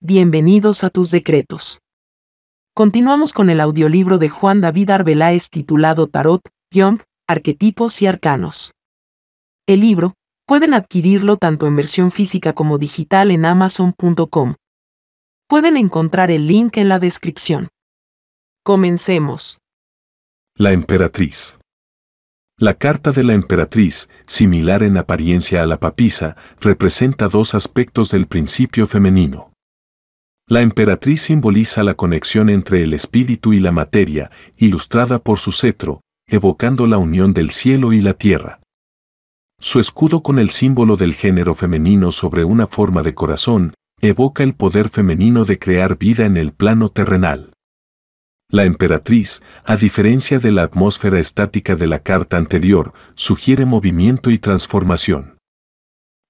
Bienvenidos a tus decretos. Continuamos con el audiolibro de Juan David Arbeláez titulado Tarot, Young, Arquetipos y Arcanos. El libro, pueden adquirirlo tanto en versión física como digital en amazon.com. Pueden encontrar el link en la descripción. Comencemos. La emperatriz. La carta de la emperatriz, similar en apariencia a la papisa, representa dos aspectos del principio femenino. La emperatriz simboliza la conexión entre el espíritu y la materia, ilustrada por su cetro, evocando la unión del cielo y la tierra. Su escudo con el símbolo del género femenino sobre una forma de corazón, evoca el poder femenino de crear vida en el plano terrenal. La emperatriz, a diferencia de la atmósfera estática de la carta anterior, sugiere movimiento y transformación.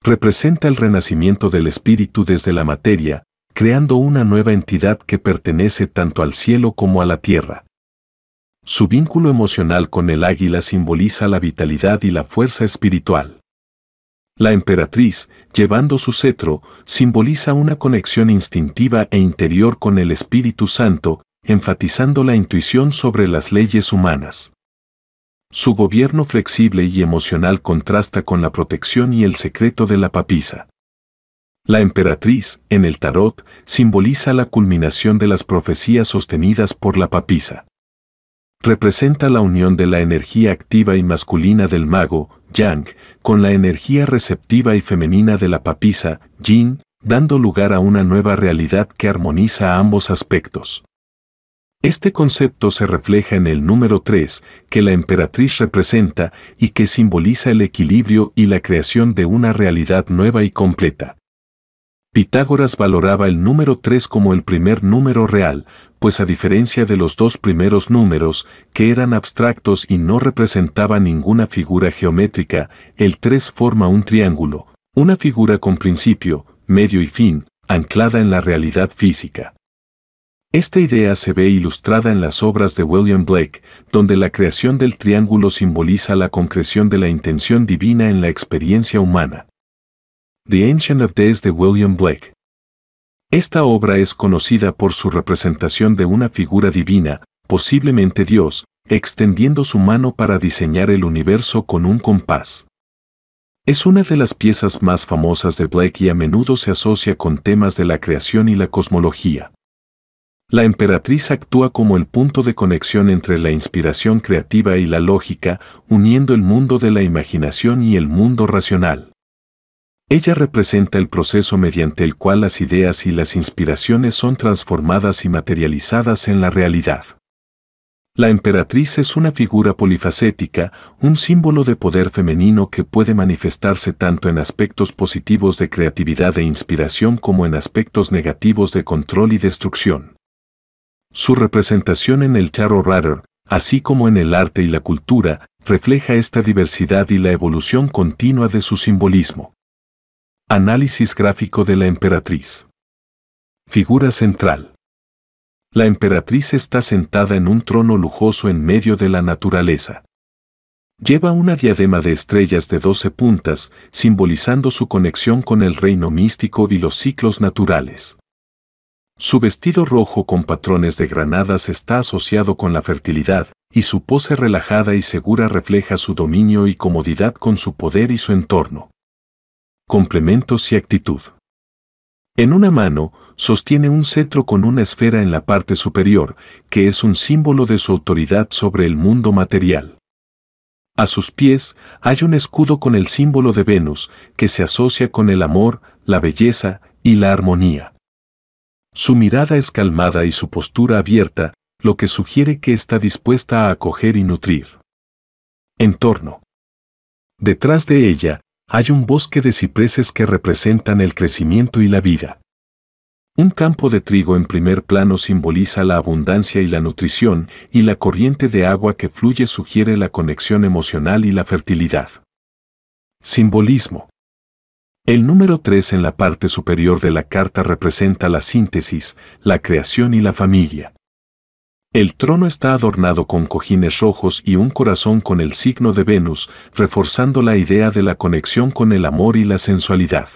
Representa el renacimiento del espíritu desde la materia, creando una nueva entidad que pertenece tanto al cielo como a la tierra. Su vínculo emocional con el águila simboliza la vitalidad y la fuerza espiritual. La emperatriz, llevando su cetro, simboliza una conexión instintiva e interior con el Espíritu Santo, enfatizando la intuición sobre las leyes humanas. Su gobierno flexible y emocional contrasta con la protección y el secreto de la papisa. La emperatriz, en el tarot, simboliza la culminación de las profecías sostenidas por la papisa. Representa la unión de la energía activa y masculina del mago, Yang, con la energía receptiva y femenina de la papisa, Jin, dando lugar a una nueva realidad que armoniza ambos aspectos. Este concepto se refleja en el número 3, que la emperatriz representa y que simboliza el equilibrio y la creación de una realidad nueva y completa. Pitágoras valoraba el número 3 como el primer número real, pues a diferencia de los dos primeros números, que eran abstractos y no representaban ninguna figura geométrica, el 3 forma un triángulo, una figura con principio, medio y fin, anclada en la realidad física. Esta idea se ve ilustrada en las obras de William Blake, donde la creación del triángulo simboliza la concreción de la intención divina en la experiencia humana. The Ancient of Days de William Blake. Esta obra es conocida por su representación de una figura divina, posiblemente Dios, extendiendo su mano para diseñar el universo con un compás. Es una de las piezas más famosas de Blake y a menudo se asocia con temas de la creación y la cosmología. La emperatriz actúa como el punto de conexión entre la inspiración creativa y la lógica, uniendo el mundo de la imaginación y el mundo racional. Ella representa el proceso mediante el cual las ideas y las inspiraciones son transformadas y materializadas en la realidad. La emperatriz es una figura polifacética, un símbolo de poder femenino que puede manifestarse tanto en aspectos positivos de creatividad e inspiración como en aspectos negativos de control y destrucción. Su representación en el Charo Rarer, así como en el arte y la cultura, refleja esta diversidad y la evolución continua de su simbolismo. Análisis gráfico de la emperatriz. Figura central. La emperatriz está sentada en un trono lujoso en medio de la naturaleza. Lleva una diadema de estrellas de doce puntas, simbolizando su conexión con el reino místico y los ciclos naturales. Su vestido rojo con patrones de granadas está asociado con la fertilidad, y su pose relajada y segura refleja su dominio y comodidad con su poder y su entorno complementos y actitud. En una mano, sostiene un cetro con una esfera en la parte superior, que es un símbolo de su autoridad sobre el mundo material. A sus pies hay un escudo con el símbolo de Venus, que se asocia con el amor, la belleza y la armonía. Su mirada es calmada y su postura abierta, lo que sugiere que está dispuesta a acoger y nutrir. Entorno. Detrás de ella, hay un bosque de cipreses que representan el crecimiento y la vida. Un campo de trigo en primer plano simboliza la abundancia y la nutrición, y la corriente de agua que fluye sugiere la conexión emocional y la fertilidad. Simbolismo. El número 3 en la parte superior de la carta representa la síntesis, la creación y la familia. El trono está adornado con cojines rojos y un corazón con el signo de Venus, reforzando la idea de la conexión con el amor y la sensualidad.